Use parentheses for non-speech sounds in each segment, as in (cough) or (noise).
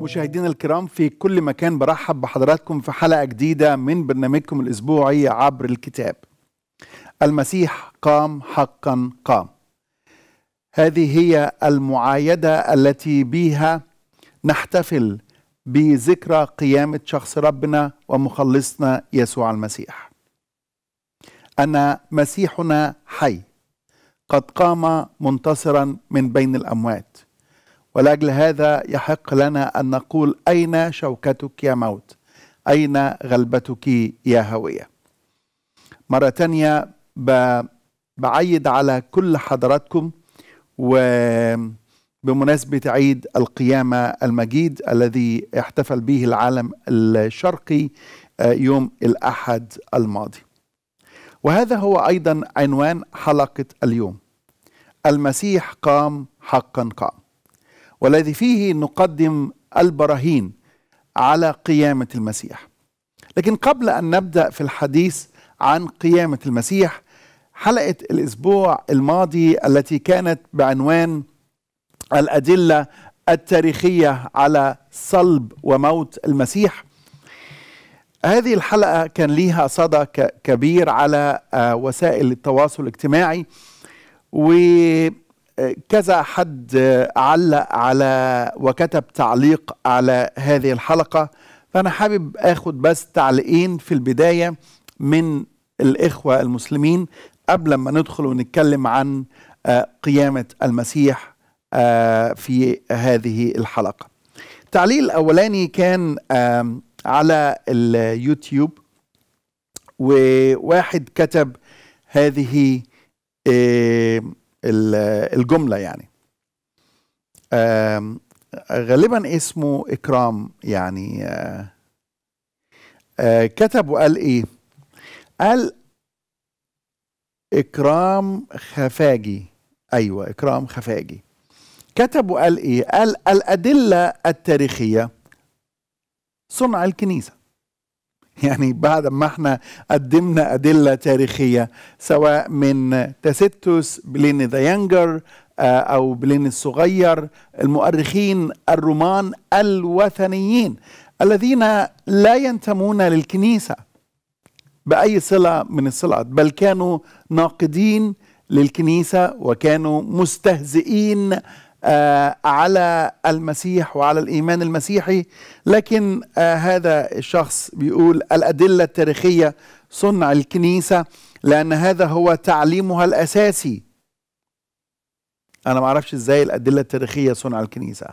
مشاهدينا الكرام في كل مكان برحب بحضراتكم في حلقة جديدة من برنامجكم الأسبوعي عبر الكتاب المسيح قام حقا قام هذه هي المعايدة التي بها نحتفل بذكرى قيامة شخص ربنا ومخلصنا يسوع المسيح أن مسيحنا حي قد قام منتصرا من بين الأموات ولاجل هذا يحق لنا ان نقول اين شوكتك يا موت اين غلبتك يا هويه مره تانيه بعيد على كل حضراتكم وبمناسبه عيد القيامه المجيد الذي احتفل به العالم الشرقي آه، يوم الاحد الماضي وهذا هو ايضا عنوان حلقه اليوم المسيح قام حقا قام والذي فيه نقدم البراهين على قيامة المسيح لكن قبل أن نبدأ في الحديث عن قيامة المسيح حلقة الأسبوع الماضي التي كانت بعنوان الأدلة التاريخية على صلب وموت المسيح هذه الحلقة كان ليها صدى كبير على آه، وسائل التواصل الاجتماعي و كذا حد علق على وكتب تعليق على هذه الحلقة فأنا حابب أخد بس تعليقين في البداية من الإخوة المسلمين قبل ما ندخل ونتكلم عن آه، قيامة المسيح آه، في هذه الحلقة التعليق الأولاني كان على اليوتيوب وواحد كتب هذه آه، الجمله يعني غالبا اسمه اكرام يعني آه، آه، كتب وقال ايه قال اكرام خفاجي ايوه اكرام خفاجي كتب وقال ايه قال الادله التاريخيه صنع الكنيسه (laughs) يعني بعد ما احنا قدمنا أدلة تاريخية سواء من تاسيتوس بلين ذا يانجر آه، أو بلين الصغير المؤرخين الرومان الوثنيين الذين لا ينتمون للكنيسة بأي صلة من الصلات بل كانوا ناقدين للكنيسة وكانوا مستهزئين آه، على المسيح وعلى الايمان المسيحي لكن آه، هذا الشخص بيقول الادله التاريخيه صنع الكنيسه لان هذا هو تعليمها الاساسي انا ما اعرفش ازاي الادله التاريخيه صنع الكنيسه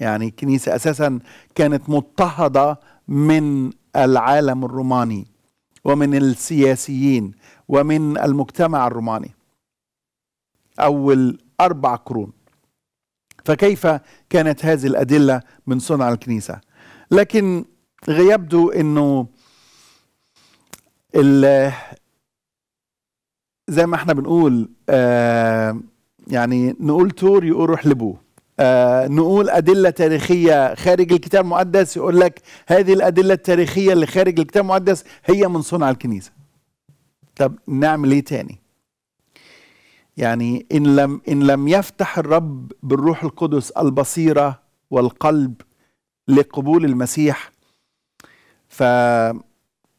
يعني الكنيسه اساسا كانت مضطهده من العالم الروماني ومن السياسيين ومن المجتمع الروماني اول اربع قرون فكيف كانت هذه الأدلة من صنع الكنيسة لكن يبدو أنه زي ما احنا بنقول آه يعني نقول تور يقول روح لبوه آه نقول أدلة تاريخية خارج الكتاب المقدس يقول لك هذه الأدلة التاريخية اللي خارج الكتاب المقدس هي من صنع الكنيسة طب نعمل ايه تاني يعني إن لم, إن لم يفتح الرب بالروح القدس البصيرة والقلب لقبول المسيح فلا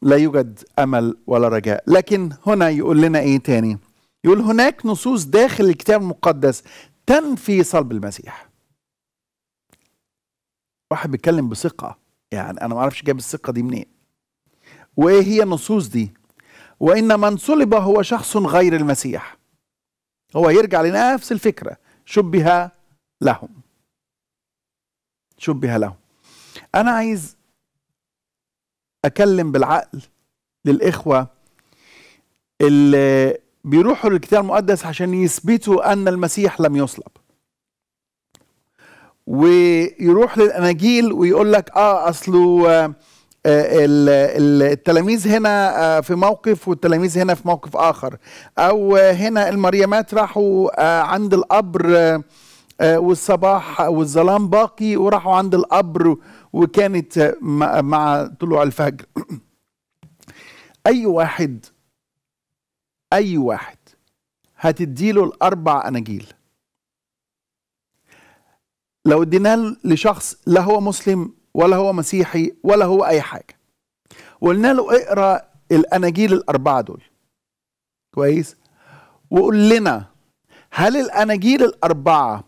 يوجد أمل ولا رجاء لكن هنا يقول لنا إيه تاني يقول هناك نصوص داخل الكتاب المقدس تنفي صلب المسيح واحد بيتكلم بثقة يعني أنا ما أعرفش جاب الثقة دي منين وإيه هي النصوص دي وإن من صلب هو شخص غير المسيح هو يرجع لنفس الفكرة شبه لهم شبه لهم أنا عايز أكلم بالعقل للإخوة اللي بيروحوا للكتاب المقدس عشان يثبتوا أن المسيح لم يصلب ويروح للأناجيل ويقول لك آه أصله آه، التلاميذ هنا آه، في موقف والتلاميذ هنا في موقف اخر او هنا المريمات راحوا آه، عند القبر آه، والصباح والظلام باقي وراحوا عند القبر وكانت مع طلوع الفجر (clears throat) اي واحد اي واحد هتديله الاربع اناجيل لو اديناه لشخص لا هو مسلم ولا هو مسيحي ولا هو أي حاجة وقلنا له اقرأ الأناجيل الأربعة دول كويس وقول لنا هل الأناجيل الأربعة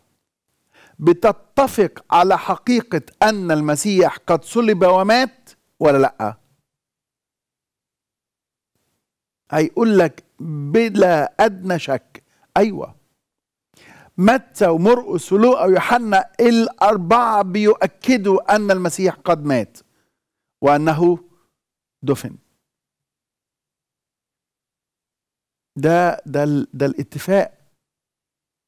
بتتفق على حقيقة أن المسيح قد صلب ومات ولا لأ؟ هيقول لك بلا أدنى شك أيوه متى ومرقس ولوقا ويوحنا الأربعة بيؤكدوا أن المسيح قد مات وأنه دفن ده ده ده الاتفاق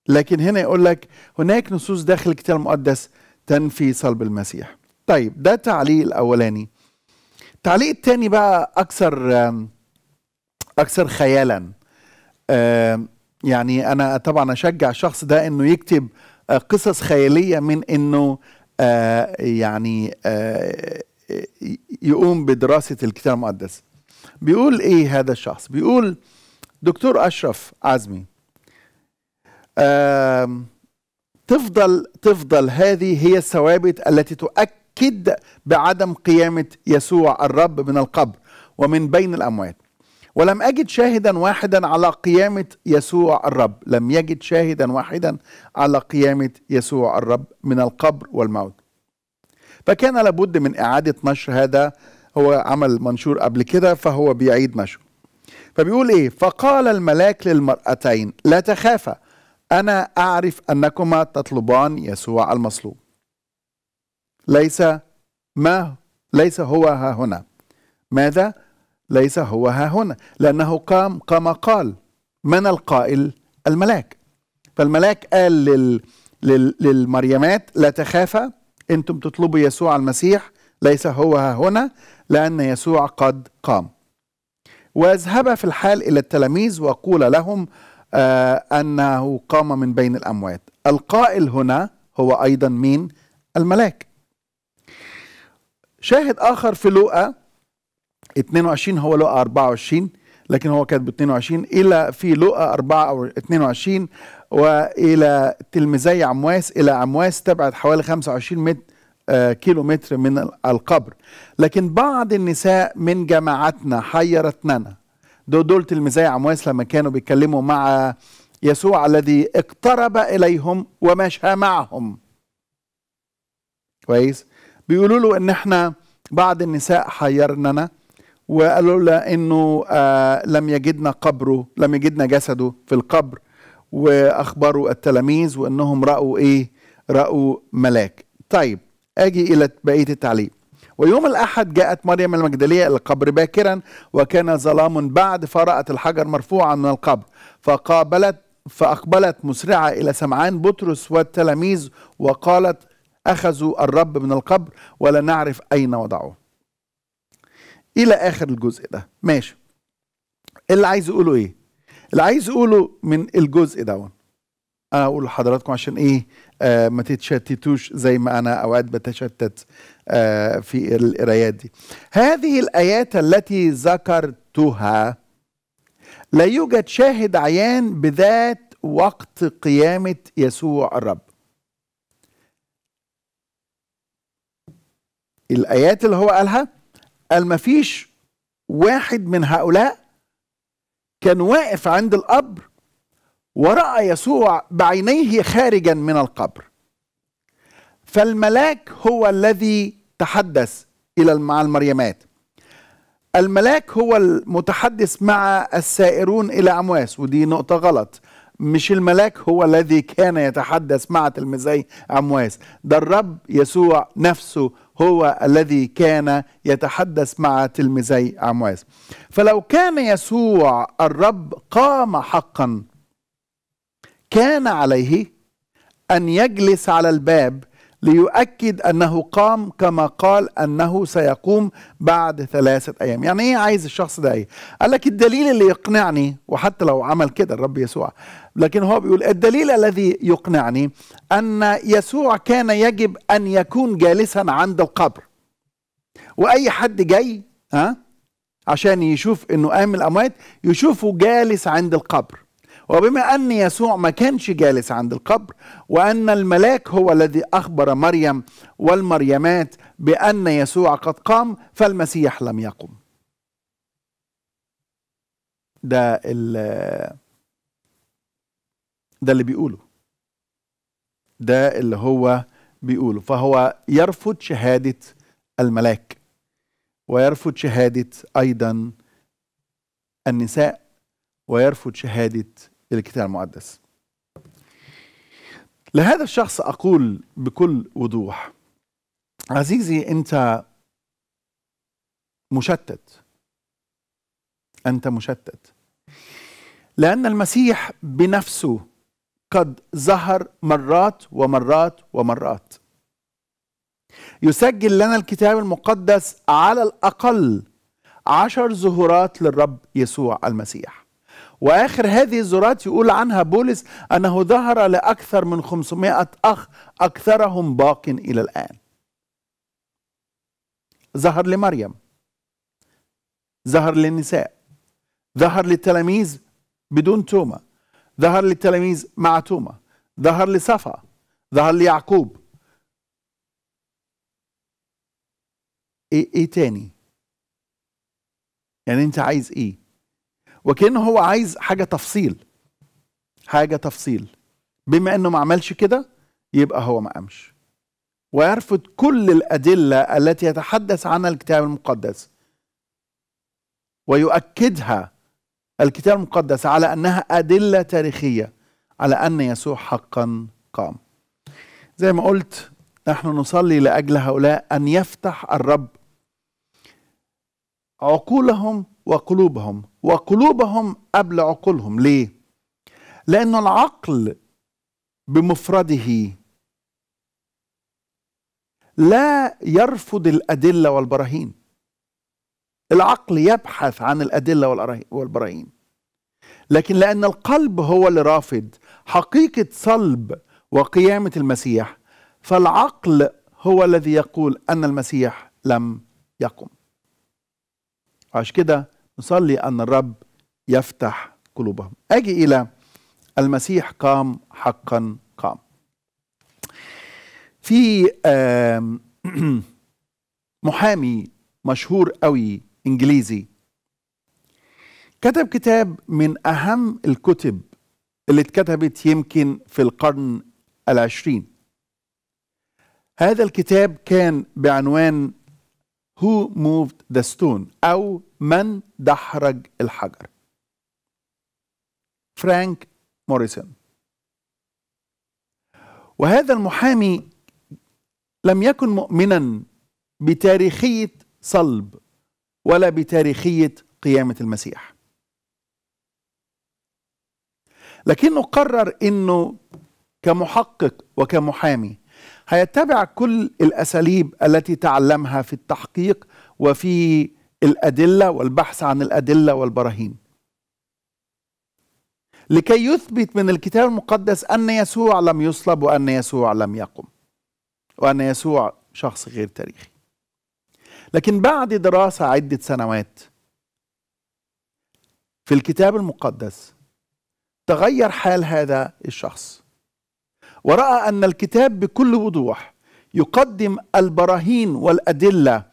لكن هنا يقول لك هناك نصوص داخل الكتاب المقدس تنفي صلب المسيح طيب ده تعليق الاولاني التعليق الثاني بقى اكثر اكثر خيالا يعني انا طبعا اشجع الشخص ده انه يكتب آه، قصص خياليه من انه آه، يعني آه، يقوم بدراسه الكتاب المقدس بيقول ايه هذا الشخص بيقول دكتور اشرف عزمي تفضل تفضل هذه هي الثوابت التي تؤكد بعدم قيامه يسوع الرب من القبر ومن بين الاموات ولم أجد شاهدا واحدا على قيامة يسوع الرب لم يجد شاهدا واحدا على قيامة يسوع الرب من القبر والموت فكان لابد من إعادة نشر هذا هو عمل منشور قبل كده فهو بيعيد نشره فبيقول إيه فقال الملاك للمرأتين لا تخافا أنا أعرف أنكما تطلبان يسوع المصلوب ليس ما ليس هو ها هنا ماذا ليس هو ها هنا لأنه قام كما قال من القائل الملاك فالملاك قال لل للمريمات لا تخافا انتم تطلبوا يسوع المسيح ليس هو ها هنا لأن يسوع قد قام وأذهب في الحال إلى التلاميذ وقول لهم آه أنه قام من بين الأموات القائل هنا هو أيضا مين الملاك شاهد آخر في لوقا 22 هو لقى 24 لكن هو كاتب 22 الى في لقى 4 او 22 والى تلميذي عمواس الى عمواس تبعد حوالي 25 متر آه كيلو متر من القبر لكن بعض النساء من جماعتنا حيرتنا دول دول تلميذي عمواس لما كانوا بيتكلموا مع يسوع الذي اقترب اليهم ومشى معهم كويس بيقولوا له ان احنا بعض النساء حيرننا وقالوا لنا انه آه لم يجدنا قبره لم يجدنا جسده في القبر واخبروا التلاميذ وانهم راوا ايه راوا ملاك طيب اجي الى بقيه التعليق ويوم الأحد جاءت مريم المجدلية إلى القبر باكرا وكان ظلام بعد فرأت الحجر مرفوعا من القبر فقابلت فأقبلت مسرعة إلى سمعان بطرس والتلاميذ وقالت أخذوا الرب من القبر ولا نعرف أين وضعوه الى اخر الجزء ده ماشي اللي عايز اقوله ايه اللي عايز اقوله من الجزء ده انا اقول لحضراتكم عشان ايه آه ما تتشتتوش زي ما انا اوقات بتشتت آه في القرايات دي هذه الايات التي ذكرتها لا يوجد شاهد عيان بذات وقت قيامه يسوع الرب الايات اللي هو قالها قال مفيش واحد من هؤلاء كان واقف عند القبر ورأى يسوع بعينيه خارجا من القبر فالملاك هو الذي تحدث إلى مع المريمات الملاك هو المتحدث مع السائرون إلى أمواس ودي نقطة غلط مش الملاك هو الذي كان يتحدث مع تلميذي أمواس ده الرب يسوع نفسه هو الذي كان يتحدث مع تلميذي عمواس فلو كان يسوع الرب قام حقا كان عليه ان يجلس على الباب ليؤكد أنه قام كما قال أنه سيقوم بعد ثلاثة أيام يعني إيه عايز الشخص ده إيه قال لك الدليل اللي يقنعني وحتى لو عمل كده الرب يسوع لكن هو بيقول الدليل الذي يقنعني أن يسوع كان يجب أن يكون جالسا عند القبر وأي حد جاي ها عشان يشوف انه قام الاموات يشوفه جالس عند القبر وبما أن يسوع ما كانش جالس عند القبر وأن الملاك هو الذي أخبر مريم والمريمات بأن يسوع قد قام فالمسيح لم يقم ده ده اللي بيقوله ده اللي هو بيقوله فهو يرفض شهادة الملاك ويرفض شهادة أيضا النساء ويرفض شهادة إلى الكتاب المقدس لهذا الشخص أقول بكل وضوح عزيزي أنت مشتت أنت مشتت لأن المسيح بنفسه قد ظهر مرات ومرات ومرات يسجل لنا الكتاب المقدس على الأقل عشر ظهورات للرب يسوع المسيح واخر هذه الزورات يقول عنها بولس انه ظهر لاكثر من 500 اخ اكثرهم باق الى الان ظهر لمريم ظهر للنساء ظهر للتلاميذ بدون توما ظهر للتلاميذ مع توما ظهر لصفا ظهر ليعقوب ايه, إيه تاني يعني انت عايز ايه وكأنه هو عايز حاجة تفصيل حاجة تفصيل بما انه ما عملش كده يبقى هو ما قامش ويرفض كل الأدلة التي يتحدث عنها الكتاب المقدس ويؤكدها الكتاب المقدس على أنها أدلة تاريخية على أن يسوع حقا قام زي ما قلت نحن نصلي لأجل هؤلاء أن يفتح الرب عقولهم وقلوبهم وقلوبهم قبل عقولهم ليه لأن العقل بمفرده لا يرفض الأدلة والبراهين العقل يبحث عن الأدلة والبراهين لكن لأن القلب هو اللي رافض حقيقة صلب وقيامة المسيح فالعقل هو الذي يقول أن المسيح لم يقم عشان كده نصلي أن الرب يفتح قلوبهم أجي إلى المسيح قام حقا قام في (clears throat) محامي مشهور قوي إنجليزي كتب كتاب من أهم الكتب اللي اتكتبت يمكن في القرن العشرين هذا الكتاب كان بعنوان Who moved the stone أو من دحرج الحجر فرانك موريسون وهذا المحامي لم يكن مؤمنا بتاريخية صلب ولا بتاريخية قيامة المسيح لكنه قرر انه كمحقق وكمحامي هيتبع كل الأساليب التي تعلمها في التحقيق وفي الأدلة والبحث عن الأدلة والبراهين لكي يثبت من الكتاب المقدس أن يسوع لم يصلب وأن يسوع لم يقم وأن يسوع شخص غير تاريخي لكن بعد دراسة عدة سنوات في الكتاب المقدس تغير حال هذا الشخص ورأى أن الكتاب بكل وضوح يقدم البراهين والأدلة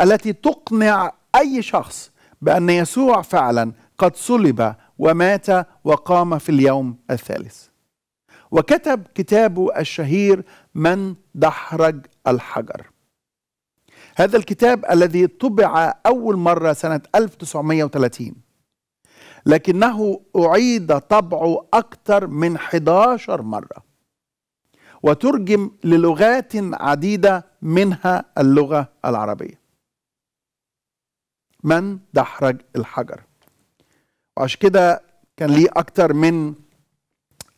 التي تقنع أي شخص بأن يسوع فعلا قد صلب ومات وقام في اليوم الثالث وكتب كتابه الشهير من دحرج الحجر هذا الكتاب الذي طبع أول مرة سنة 1930 لكنه أعيد طبعه أكثر من 11 مرة وترجم للغات عديدة منها اللغة العربية من دحرج الحجر وعشان كده كان ليه أكتر من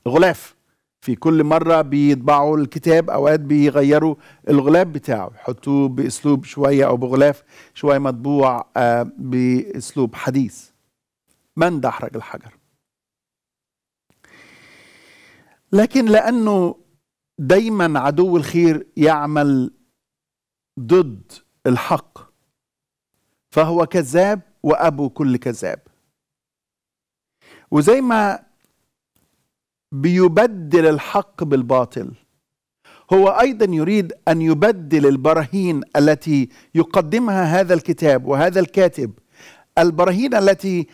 غلاف في كل مرة بيطبعوا الكتاب أوقات بيغيروا الغلاف بتاعه يحطوه بأسلوب شوية أو بغلاف شوية مطبوع آه، بأسلوب حديث من دحرج الحجر لكن لأنه دايما عدو الخير يعمل ضد الحق فهو كذاب وابو كل كذاب وزي ما بيبدل الحق بالباطل هو ايضا يريد ان يبدل البراهين التي يقدمها هذا الكتاب وهذا الكاتب البراهين التي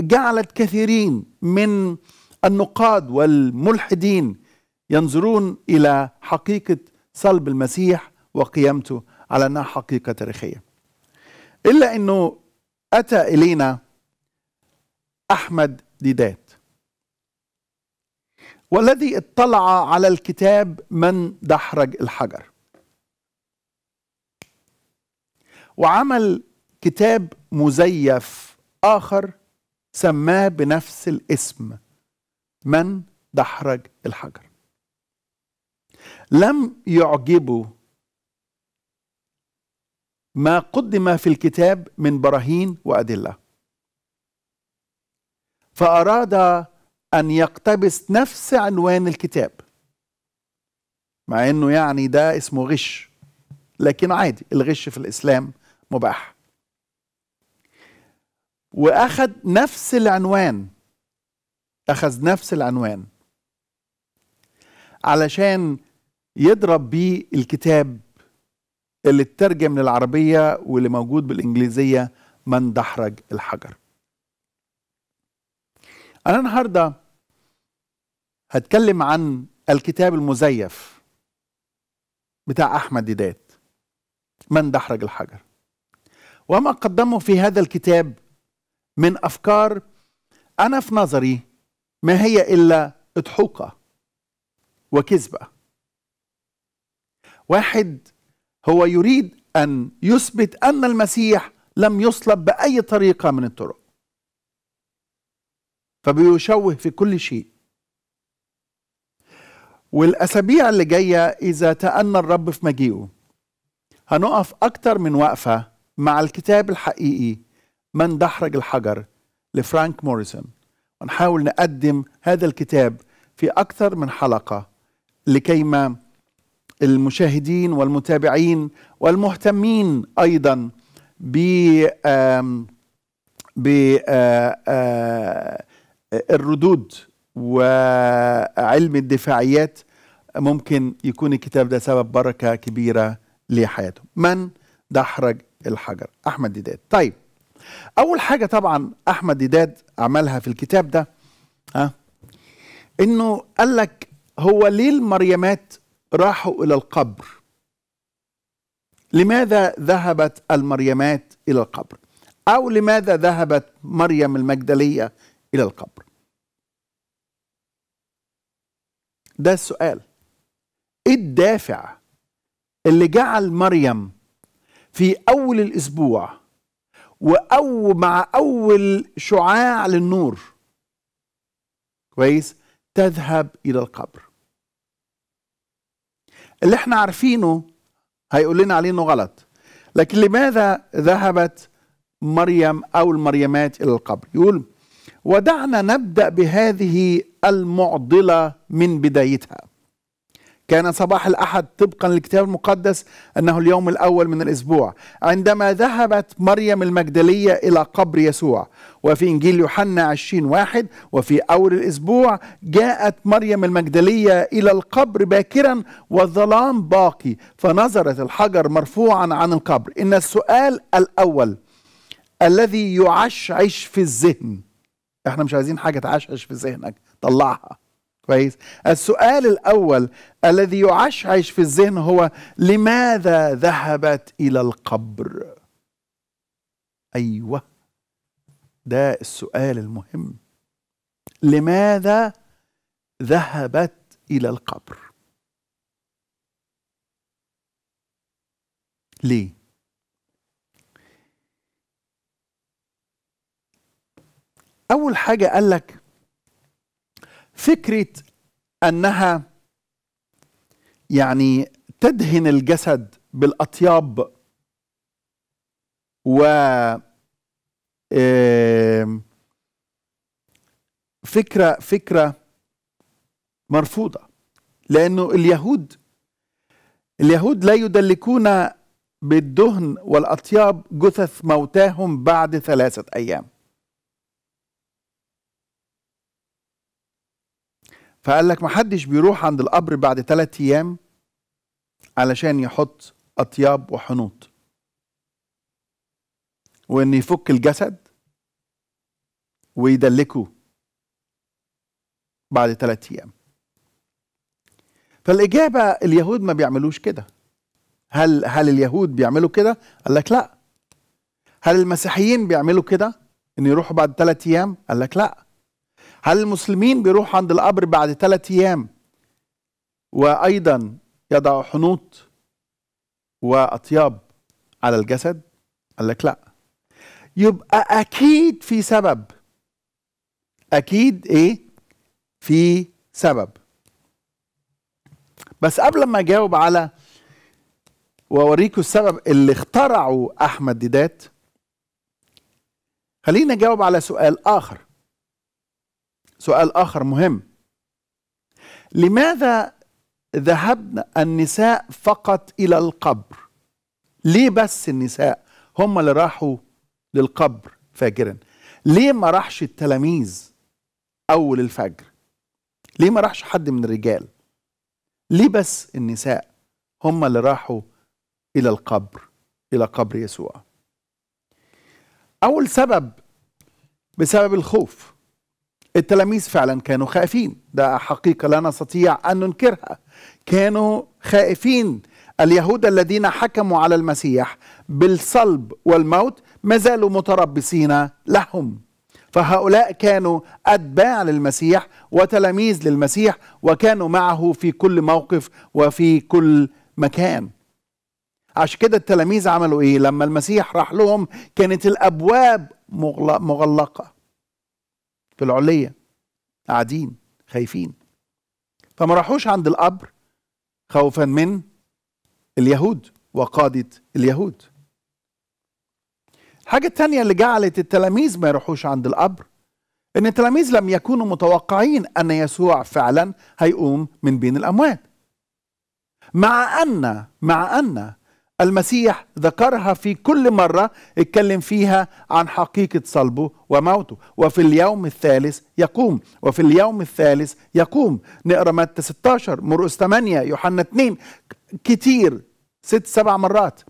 جعلت كثيرين من النقاد والملحدين ينظرون إلى حقيقة صلب المسيح وقيامته على أنها حقيقة تاريخية إلا أنه أتى إلينا أحمد ديدات والذي اطلع على الكتاب من دحرج الحجر وعمل كتاب مزيف آخر سماه بنفس الاسم من دحرج الحجر لم يعجبوا ما قدم في الكتاب من براهين وادله فاراد ان يقتبس نفس عنوان الكتاب مع انه يعني ده اسمه غش لكن عادي الغش في الاسلام مباح واخذ نفس العنوان اخذ نفس العنوان علشان يضرب بيه الكتاب اللي اترجم للعربية واللي موجود بالإنجليزية من دحرج الحجر أنا النهاردة هتكلم عن الكتاب المزيف بتاع أحمد ديدات من دحرج الحجر وما قدمه في هذا الكتاب من أفكار أنا في نظري ما هي إلا اضحوكة وكذبة واحد هو يريد أن يثبت أن المسيح لم يصلب بأي طريقة من الطرق فبيشوه في كل شيء والأسابيع اللي جاية إذا تأنى الرب في مجيئه هنقف أكتر من وقفة مع الكتاب الحقيقي من دحرج الحجر لفرانك موريسون ونحاول نقدم هذا الكتاب في أكثر من حلقة لكي ما المشاهدين والمتابعين والمهتمين ايضا ب ب الردود وعلم الدفاعيات ممكن يكون الكتاب ده سبب بركه كبيره لحياته من دحرج الحجر احمد ديداد طيب اول حاجه طبعا احمد ديداد عملها في الكتاب ده ها انه قال لك هو ليه المريمات راحوا إلى القبر لماذا ذهبت المريمات إلى القبر أو لماذا ذهبت مريم المجدلية إلى القبر ده السؤال إيه الدافع اللي جعل مريم في أول الأسبوع وأو مع أول شعاع للنور كويس تذهب إلى القبر اللي احنا عارفينه هيقول لنا عليه انه غلط لكن لماذا ذهبت مريم او المريمات الى القبر يقول ودعنا نبدا بهذه المعضله من بدايتها كان صباح الأحد طبقا للكتاب المقدس أنه اليوم الأول من الأسبوع عندما ذهبت مريم المجدلية إلى قبر يسوع وفي إنجيل يوحنا 20 واحد وفي أول الأسبوع جاءت مريم المجدلية إلى القبر باكرا والظلام باقي فنظرت الحجر مرفوعا عن القبر إن السؤال الأول الذي يعشعش في الذهن احنا مش عايزين حاجة تعشعش في ذهنك طلعها كويس السؤال الاول الذي يعشعش في الذهن هو لماذا ذهبت الى القبر ايوه ده السؤال المهم لماذا ذهبت الى القبر ليه اول حاجه قال لك فكرة أنها يعني تدهن الجسد بالأطياب و فكرة فكرة مرفوضة لأنه اليهود اليهود لا يدلكون بالدهن والأطياب جثث موتاهم بعد ثلاثة أيام فقال لك ما حدش بيروح عند القبر بعد ثلاثة أيام علشان يحط أطياب وحنوط وإن يفك الجسد ويدلكه بعد ثلاثة أيام فالإجابة اليهود ما بيعملوش كده هل هل اليهود بيعملوا كده؟ قال لك لا هل المسيحيين بيعملوا كده؟ إن يروحوا بعد ثلاثة أيام؟ قال لك لأ هل المسلمين بيروحوا عند القبر بعد ثلاث أيام وأيضا يضعوا حنوط وأطياب على الجسد قال لك لا يبقى أكيد في سبب أكيد إيه في سبب بس قبل ما أجاوب على وأوريكم السبب اللي اخترعه أحمد ديدات خلينا أجاوب على سؤال آخر سؤال آخر مهم لماذا ذهبنا النساء فقط إلى القبر ليه بس النساء هم اللي راحوا للقبر فاجرا ليه ما راحش التلاميذ أول الفجر ليه ما راحش حد من الرجال ليه بس النساء هم اللي راحوا إلى القبر إلى قبر يسوع أول سبب بسبب الخوف التلاميذ فعلا كانوا خائفين ده حقيقة لا نستطيع أن ننكرها كانوا خائفين اليهود الذين حكموا على المسيح بالصلب والموت ما زالوا متربصين لهم فهؤلاء كانوا أتباع للمسيح وتلاميذ للمسيح وكانوا معه في كل موقف وفي كل مكان عشان كده التلاميذ عملوا ايه لما المسيح راح لهم كانت الابواب مغلقه في العلية قاعدين خايفين فما راحوش عند القبر خوفا من اليهود وقادة اليهود الحاجة الثانية اللي جعلت التلاميذ ما يروحوش عند القبر ان التلاميذ لم يكونوا متوقعين ان يسوع فعلا هيقوم من بين الاموات مع ان مع ان المسيح ذكرها في كل مرة اتكلم فيها عن حقيقة صلبه وموته وفي اليوم الثالث يقوم وفي اليوم الثالث يقوم نقرأ متى 16 مرقس 8 يوحنا 2 كتير ست سبع مرات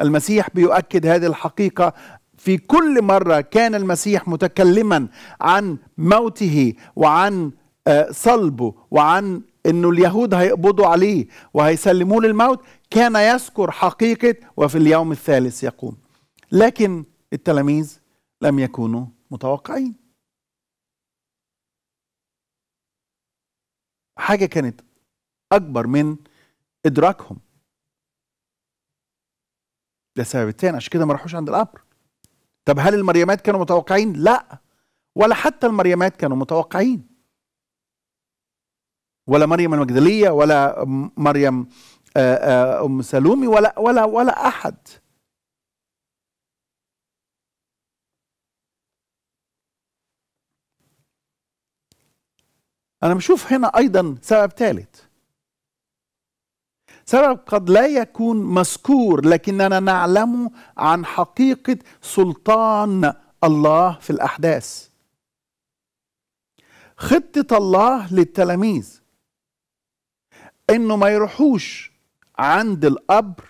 المسيح بيؤكد هذه الحقيقة في كل مرة كان المسيح متكلما عن موته وعن آه، صلبه وعن انه اليهود هيقبضوا عليه وهيسلموه للموت كان يذكر حقيقة وفي اليوم الثالث يقوم لكن التلاميذ لم يكونوا متوقعين حاجة كانت أكبر من إدراكهم ده السبب الثاني عشان كده ما راحوش عند القبر طب هل المريمات كانوا متوقعين؟ لا ولا حتى المريمات كانوا متوقعين ولا مريم المجدلية ولا مريم آه، آه، ام سلومي ولا ولا ولا احد انا بشوف هنا ايضا سبب ثالث سبب قد لا يكون مذكور لكننا نعلم عن حقيقه سلطان الله في الاحداث خطه الله للتلاميذ انه ما يروحوش عند القبر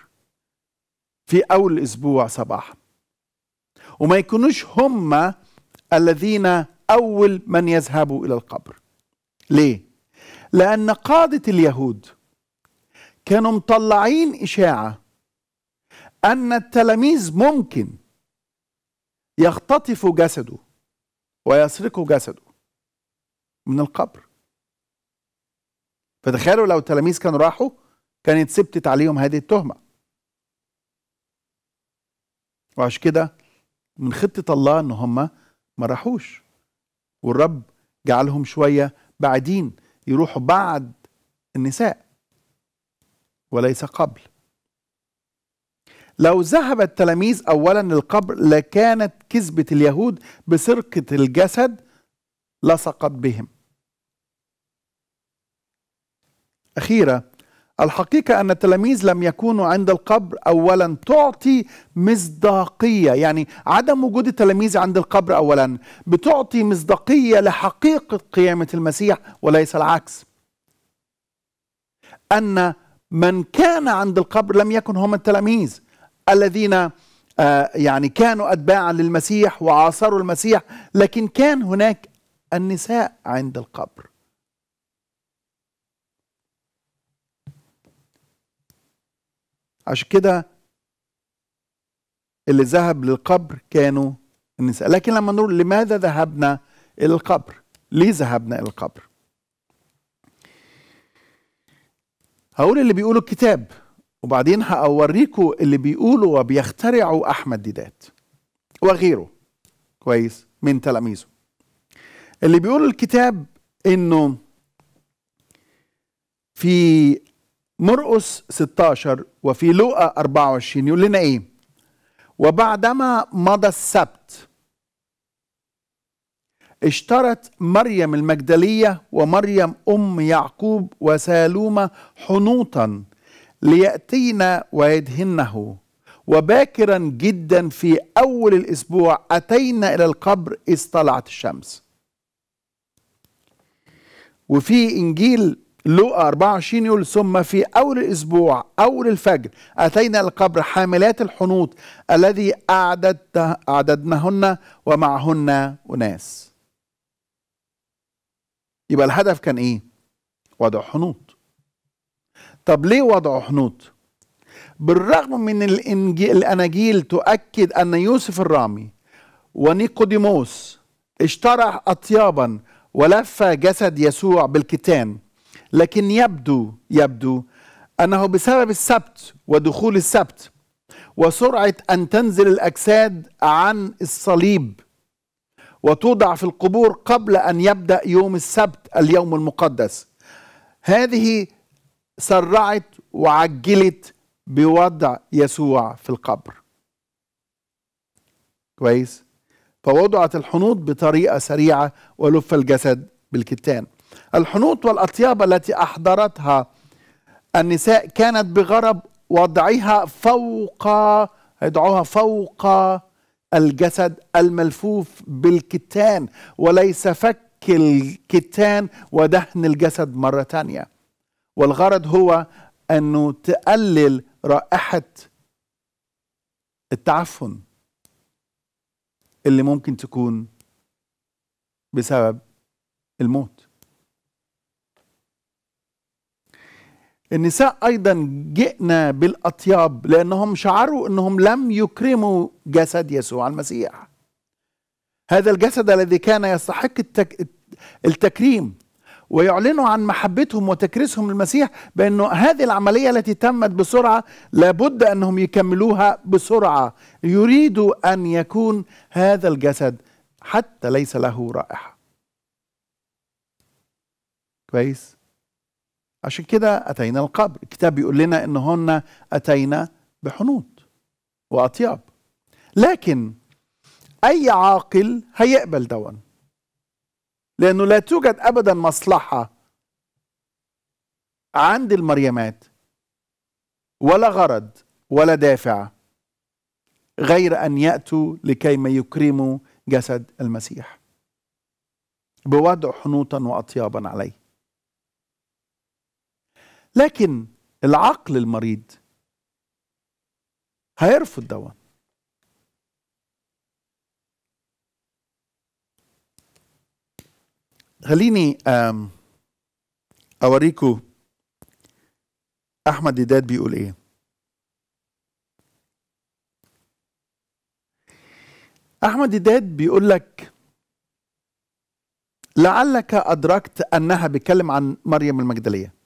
في أول اسبوع صباحا وما يكونوش هم الذين أول من يذهبوا إلى القبر ليه؟ لأن قادة اليهود كانوا مطلعين إشاعة أن التلاميذ ممكن يختطفوا جسده ويسرقوا جسده من القبر فتخيلوا لو التلاميذ كانوا راحوا كانت ثبتت عليهم هذه التهمة وعشان كده من خطة الله ان هم ما راحوش والرب جعلهم شوية بعدين يروحوا بعد النساء وليس قبل لو ذهب التلاميذ اولا للقبر لكانت كذبه اليهود بسرقه الجسد لصقت بهم اخيرا الحقيقة أن التلاميذ لم يكونوا عند القبر أولا تعطي مصداقية يعني عدم وجود التلاميذ عند القبر أولا بتعطي مصداقية لحقيقة قيامة المسيح وليس العكس أن من كان عند القبر لم يكن هم التلاميذ الذين آه، يعني كانوا أتباعا للمسيح وعاصروا المسيح لكن كان هناك النساء عند القبر عشان كده اللي ذهب للقبر كانوا النساء لكن لما نقول لماذا ذهبنا إلى القبر ليه ذهبنا إلى القبر هقول اللي بيقوله الكتاب وبعدين هوريكم اللي بيقوله وبيخترعوا أحمد ديدات وغيره كويس من تلاميذه اللي بيقول الكتاب انه في مرقس 16 وفي لوقا 24 يقول لنا ايه وبعدما مضى السبت اشترت مريم المجدلية ومريم أم يعقوب وسالومة حنوطا ليأتينا ويدهنه وباكرا جدا في أول الأسبوع أتينا إلى القبر إذ طلعت الشمس وفي إنجيل لوقا 24 يقول ثم في أول الأسبوع أول الفجر أتينا القبر حاملات الحنوط الذي أعددت أعددنهن ومعهن أناس يبقى الهدف كان إيه؟ وضع حنوط طب ليه وضع حنوط؟ بالرغم من الأناجيل تؤكد أن يوسف الرامي ونيقوديموس اشترى أطيابا ولف جسد يسوع بالكتان لكن يبدو يبدو أنه بسبب السبت ودخول السبت وسرعة أن تنزل الأجساد عن الصليب وتوضع في القبور قبل أن يبدأ يوم السبت اليوم المقدس هذه سرعت وعجلت بوضع يسوع في القبر كويس فوضعت الحنوط بطريقة سريعة ولف الجسد بالكتان الحنوط والأطياب التي أحضرتها النساء كانت بغرض وضعها فوق يدعوها فوق الجسد الملفوف بالكتان وليس فك الكتان ودهن الجسد مرة تانية والغرض هو أنه تقلل رائحة التعفن اللي ممكن تكون بسبب الموت النساء ايضا جئنا بالاطياب لانهم شعروا انهم لم يكرموا جسد يسوع المسيح هذا الجسد الذي كان يستحق التك... التكريم ويعلنوا عن محبتهم وتكريسهم للمسيح بانه هذه العمليه التي تمت بسرعه لابد انهم يكملوها بسرعه يريدوا ان يكون هذا الجسد حتى ليس له رائحه كويس عشان كده أتينا القبر الكتاب بيقول لنا إن هن أتينا بحنوط وأطياب لكن أي عاقل هيقبل دون لأنه لا توجد أبدا مصلحة عند المريمات ولا غرض ولا دافع غير أن يأتوا لكي ما يكرموا جسد المسيح بوضع حنوطا وأطيابا عليه لكن العقل المريض هيرفض دون خليني اوريكو احمد ديداد بيقول ايه احمد ديداد بيقول لك لعلك ادركت انها بيتكلم عن مريم المجدليه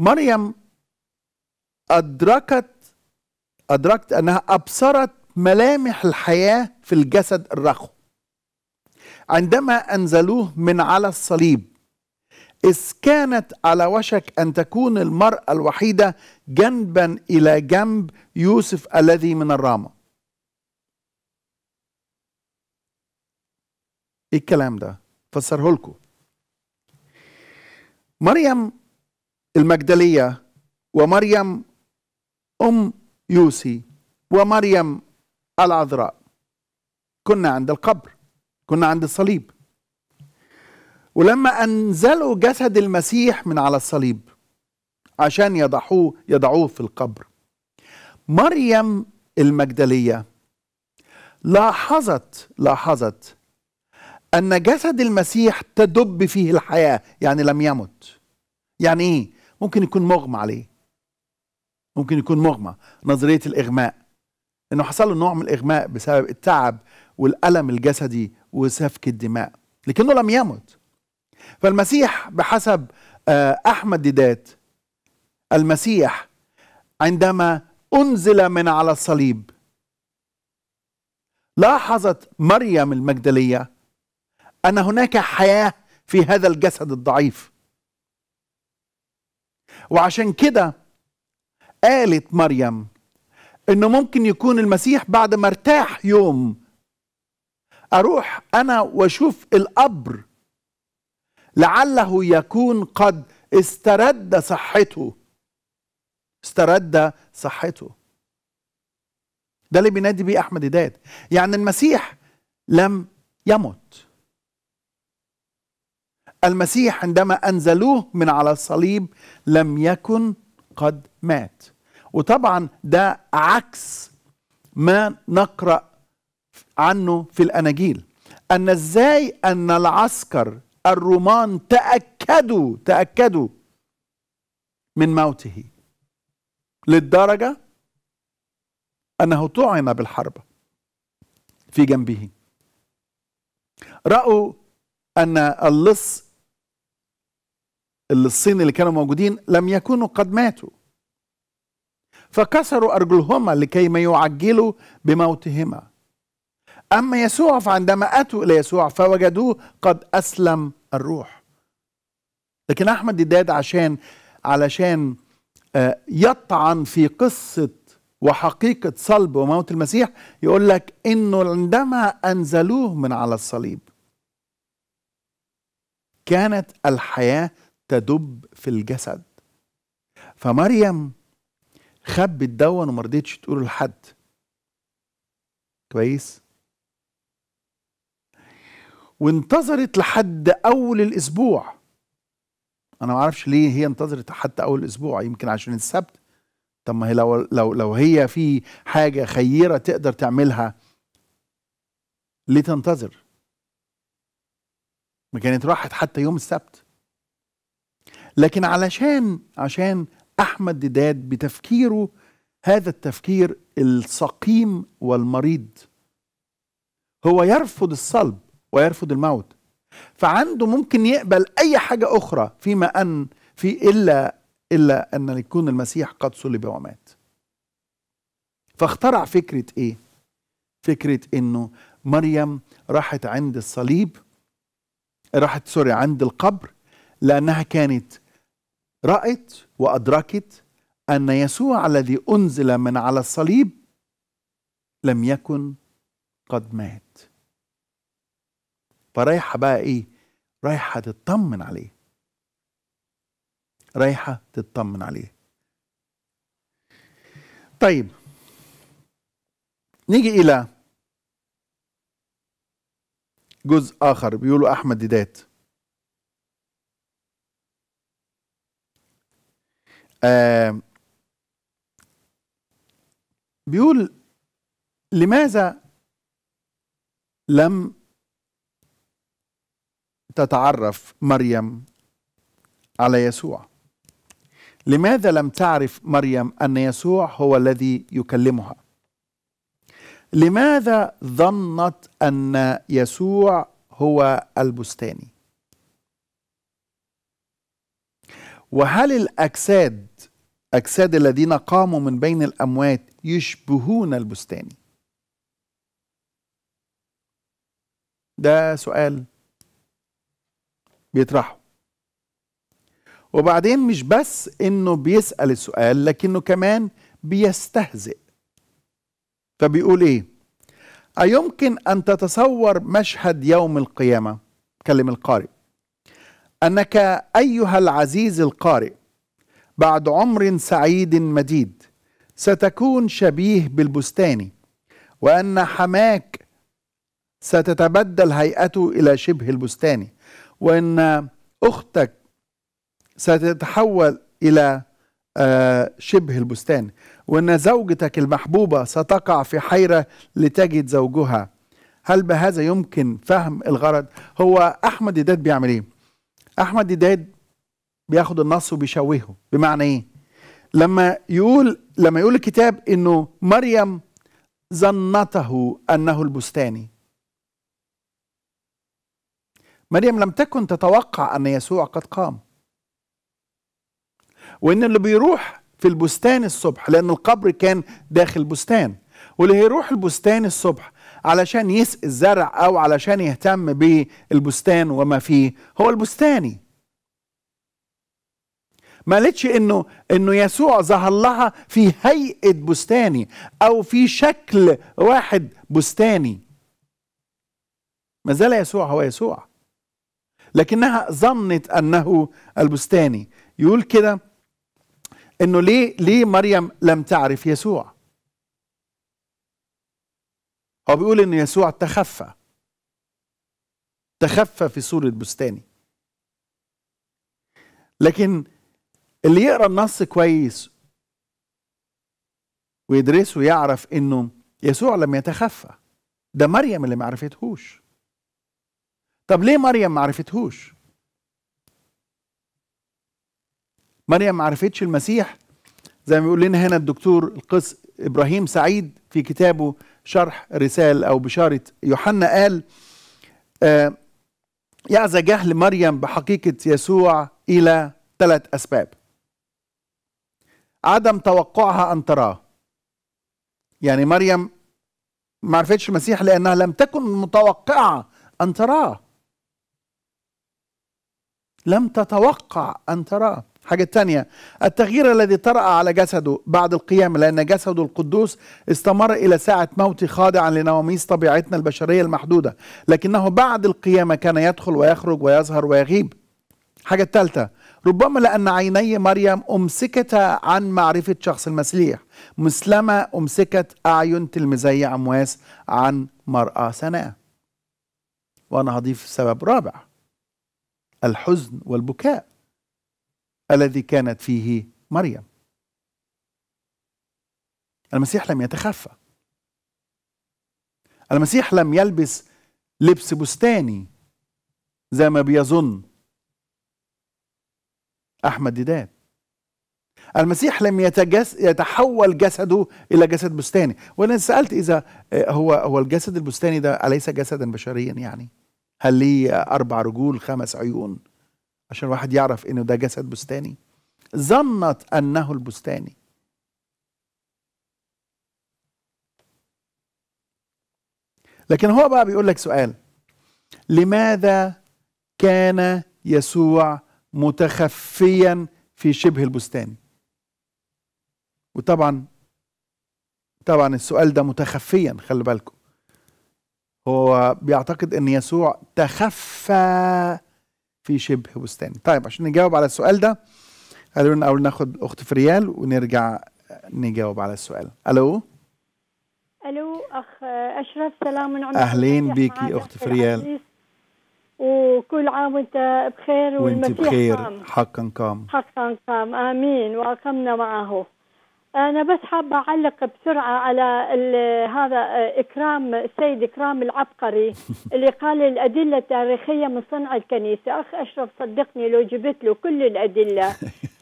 مريم أدركت أدركت أنها أبصرت ملامح الحياة في الجسد الرخو عندما أنزلوه من على الصليب إذ كانت على وشك أن تكون المرأة الوحيدة جنبا إلى جنب يوسف الذي من الرامة إيه الكلام ده فسره لكم مريم المجدلية ومريم أم يوسي ومريم العذراء كنا عند القبر كنا عند الصليب ولما أنزلوا جسد المسيح من على الصليب عشان يضعوه يضعوه في القبر مريم المجدلية لاحظت لاحظت أن جسد المسيح تدب فيه الحياة يعني لم يمت يعني إيه ممكن يكون مغمى عليه ممكن يكون مغمى نظريه الاغماء انه حصل له نوع من الاغماء بسبب التعب والالم الجسدي وسفك الدماء لكنه لم يمت فالمسيح بحسب آه، احمد ديدات المسيح عندما انزل من على الصليب لاحظت مريم المجدليه ان هناك حياه في هذا الجسد الضعيف وعشان كده قالت مريم انه ممكن يكون المسيح بعد ما ارتاح يوم اروح انا واشوف القبر لعله يكون قد استرد صحته استرد صحته ده اللي بينادي بيه احمد داد يعني المسيح لم يمت المسيح عندما انزلوه من على الصليب لم يكن قد مات وطبعا ده عكس ما نقرا عنه في الاناجيل ان ازاي ان العسكر الرومان تاكدوا تاكدوا من موته للدرجه انه طعن بالحرب في جنبه راوا ان اللص الصين اللي كانوا موجودين لم يكونوا قد ماتوا فكسروا أرجلهما لكي ما يعجلوا بموتهما أما يسوع فعندما أتوا إلى يسوع فوجدوه قد أسلم الروح لكن أحمد ديداد عشان علشان آه، يطعن في قصة وحقيقة صلب وموت المسيح يقول لك إنه عندما أنزلوه من على الصليب كانت الحياة تدب في الجسد فمريم خبت دون وما رضيتش تقوله لحد كويس وانتظرت لحد اول الاسبوع انا ما اعرفش ليه هي انتظرت حتى اول اسبوع يمكن عشان السبت طب ما هي لو لو لو هي في حاجه خيره تقدر تعملها ليه تنتظر ما كانت راحت حتى يوم السبت لكن علشان عشان احمد ديداد بتفكيره هذا التفكير السقيم والمريض هو يرفض الصلب ويرفض الموت فعنده ممكن يقبل اي حاجه اخرى فيما ان في الا الا ان يكون المسيح قد صلب ومات فاخترع فكره ايه فكره انه مريم راحت عند الصليب راحت سوري عند القبر لأنها كانت رأت وأدركت أن يسوع الذي أنزل من على الصليب لم يكن قد مات فرايحة بقى إيه؟ رايحة تطمن عليه رايحة تطمن عليه طيب نيجي إلى جزء آخر بيقولوا أحمد ديدات آه، بيقول لماذا لم تتعرف مريم على يسوع لماذا لم تعرف مريم ان يسوع هو الذي يكلمها لماذا ظنت ان يسوع هو البستاني وهل الأجساد أجساد الذين قاموا من بين الأموات يشبهون البستاني ده سؤال بيطرحه وبعدين مش بس انه بيسأل السؤال لكنه كمان بيستهزئ فبيقول ايه أيمكن أن تتصور مشهد يوم القيامة كلم القارئ أنك أيها العزيز القارئ بعد عمر سعيد مديد ستكون شبيه بالبستاني وأن حماك ستتبدل هيئته إلى شبه البستاني وأن أختك ستتحول إلى آه، شبه البستان وأن زوجتك المحبوبة ستقع في حيرة لتجد زوجها هل بهذا يمكن فهم الغرض هو أحمد داد بيعمل إيه احمد ديداد بياخد النص وبيشوهه بمعنى ايه لما يقول لما يقول الكتاب انه مريم ظنته انه البستاني مريم لم تكن تتوقع ان يسوع قد قام وان اللي بيروح في البستان الصبح لان القبر كان داخل بستان واللي هيروح البستان الصبح علشان يسقي الزرع أو علشان يهتم بالبستان وما فيه هو البستاني ما قالتش انه انه يسوع ظهر لها في هيئه بستاني او في شكل واحد بستاني ما زال يسوع هو يسوع لكنها ظنت انه البستاني يقول كده انه ليه ليه مريم لم تعرف يسوع هو بيقول ان يسوع تخفى تخفى في سورة بستاني لكن اللي يقرا النص كويس ويدرسه يعرف انه يسوع لم يتخفى ده مريم اللي ما عرفتهوش طب ليه مريم ما عرفتهوش مريم ما عرفتش المسيح زي ما بيقول لنا هنا الدكتور القس ابراهيم سعيد في كتابه شرح رسالة أو بشارة يوحنا قال آه، يعزى جهل مريم بحقيقة يسوع إلى ثلاث أسباب عدم توقعها أن تراه يعني مريم ما عرفتش المسيح لأنها لم تكن متوقعة أن تراه لم تتوقع أن تراه الحاجة الثانية التغيير الذي طرأ على جسده بعد القيامة لأن جسده القدوس استمر إلى ساعة موته خاضعا لنواميس طبيعتنا البشرية المحدودة لكنه بعد القيامة كان يدخل ويخرج ويظهر ويغيب حاجة الثالثة ربما لأن عيني مريم أمسكتا عن معرفة شخص المسيح مثلما أمسكت أعين تلميذي عمواس عن مرأة سناء وأنا هضيف سبب رابع الحزن والبكاء الذي كانت فيه مريم المسيح لم يتخفى المسيح لم يلبس لبس بستاني زي ما بيظن احمد ديدان المسيح لم يتجس يتحول جسده الى جسد بستاني وانا سالت اذا هو هو الجسد البستاني ده اليس جسدا بشريا يعني هل ليه اربع رجول خمس عيون عشان الواحد يعرف انه ده جسد بستاني ظنت انه البستاني لكن هو بقى بيقول لك سؤال لماذا كان يسوع متخفيا في شبه البستان وطبعا طبعا السؤال ده متخفيا خلي بالكم هو بيعتقد ان يسوع تخفى في شبه بستاني طيب عشان نجاوب على السؤال ده قالوا لنا اول ناخد اخت فريال ونرجع نجاوب على السؤال الو الو اخ اشرف سلام من عمرك اهلين بيكي اخت فريال وكل عام وانت بخير وانت بخير حقا قام حقا قام امين واقمنا معه أنا بس حابة أعلق بسرعة على هذا آه، إكرام السيد إكرام العبقري (laughs) اللي قال الأدلة التاريخية من صنع الكنيسة أخ أشرف صدقني لو جبت له كل الأدلة (laughs)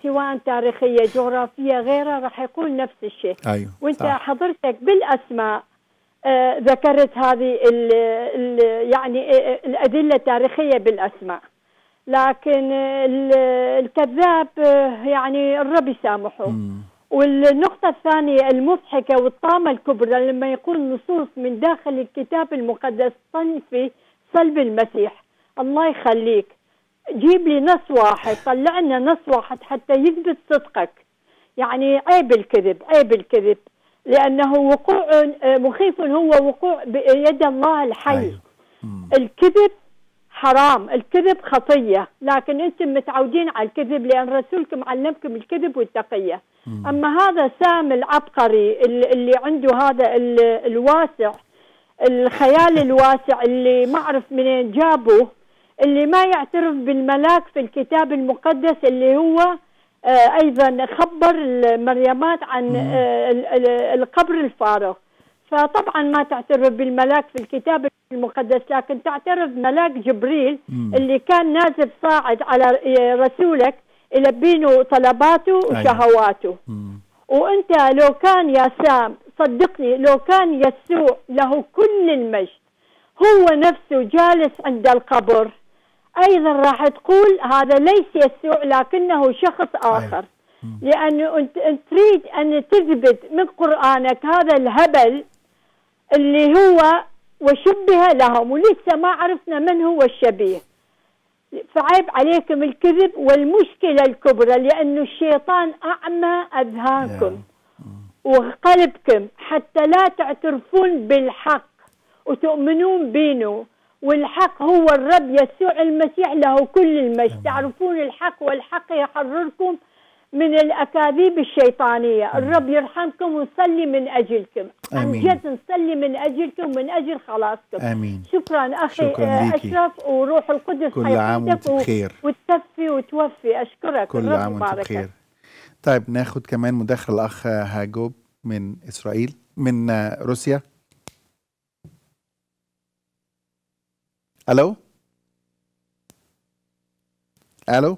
سواء تاريخية جغرافية غيرها راح يقول نفس الشيء أيوة. وانت صح. حضرتك بالأسماء آه، ذكرت هذه ال ال يعني آه، الأدلة التاريخية بالأسماء لكن الكذاب يعني الرب يسامحه والنقطة الثانية المضحكة والطامة الكبرى لما يقول نصوص من داخل الكتاب المقدس صنفي صلب المسيح الله يخليك جيب لي نص واحد طلع لنا نص واحد حتى يثبت صدقك يعني عيب الكذب عيب الكذب لأنه وقوع مخيف هو وقوع بيد الله الحي أيوه. الكذب حرام الكذب خطية لكن أنتم متعودين على الكذب لأن رسولكم علمكم الكذب والتقية أما هذا سام العبقري اللي عنده هذا الواسع الخيال الواسع اللي ما أعرف منين جابه اللي ما يعترف بالملاك في الكتاب المقدس اللي هو آه، أيضا خبر المريمات عن آه، القبر الفارغ فطبعا ما تعترف بالملاك في الكتاب المقدس لكن تعترف ملاك جبريل مم. اللي كان نازل صاعد على رسولك يلبينه طلباته أيوه. وشهواته وانت لو كان يا سام صدقني لو كان يسوع له كل المجد هو نفسه جالس عند القبر ايضا راح تقول هذا ليس يسوع لكنه شخص أيوه. اخر لانه انت تريد ان تثبت من قرانك هذا الهبل اللي هو وشبه لهم ولسه ما عرفنا من هو الشبيه فعيب عليكم الكذب والمشكلة الكبرى لأن الشيطان أعمى أذهانكم وقلبكم حتى لا تعترفون بالحق وتؤمنون بينه والحق هو الرب يسوع المسيح له كل المجد تعرفون الحق والحق يحرركم من الاكاذيب الشيطانيه، الرب يرحمكم ونصلي من اجلكم، امين جد نصلي من اجلكم ومن اجل خلاصكم. امين شكرا اخي شكرا آه، اشرف وروح القدس كل عام وانت بخير وتكفي وتوفي اشكرك كل عام وانت بخير طيب ناخد كمان مداخله الاخ هاجوب من اسرائيل من آه، روسيا الو الو